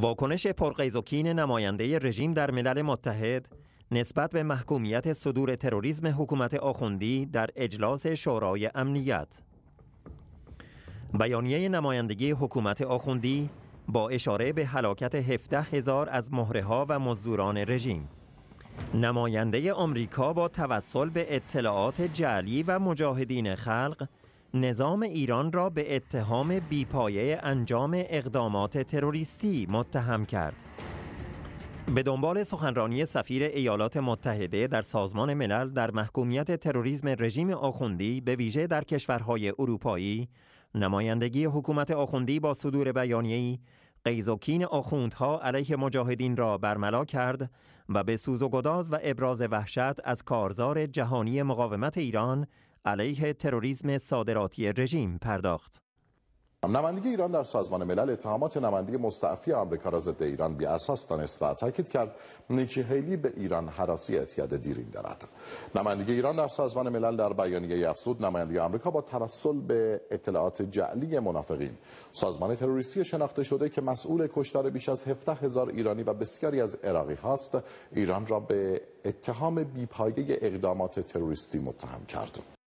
واکنش پرقیزوکین نماینده رژیم در ملل متحد نسبت به محکومیت صدور تروریسم حکومت آخوندی در اجلاس شورای امنیت بیانیه نمایندگی حکومت آخوندی با اشاره به هلاکت 17 هزار از مهره ها و مزدوران رژیم نماینده آمریکا با توسل به اطلاعات جعلی و مجاهدین خلق نظام ایران را به اتهام بیپایه انجام اقدامات تروریستی متهم کرد. به دنبال سخنرانی سفیر ایالات متحده در سازمان ملل در محکومیت تروریسم رژیم آخوندی به ویژه در کشورهای اروپایی، نمایندگی حکومت آخوندی با صدور بیانیه‌ای قیز و کین آخوندها علیه مجاهدین را برملا کرد و به سوز و گداز و ابراز وحشت از کارزار جهانی مقاومت ایران علیه تروریسم صادراتی رژیم پرداخت. نماینده ایران در سازمان ملل اتهامات نماینده مستعفی آمریکا را ضد ایران بی اساس دانست و تاکید کرد نیکی هیلی به ایران حراسی اعتیاد دیرین دارد نماینده ایران در سازمان ملل در بیانیه افسود نماینده آمریکا با توسل به اطلاعات جعلی منافقین سازمان تروریستی شناخته شده که مسئول کشتار بیش از 17 هزار ایرانی و بسیاری از عراقی هاست ایران را به اتهام بیپایه اقدامات تروریستی متهم کرد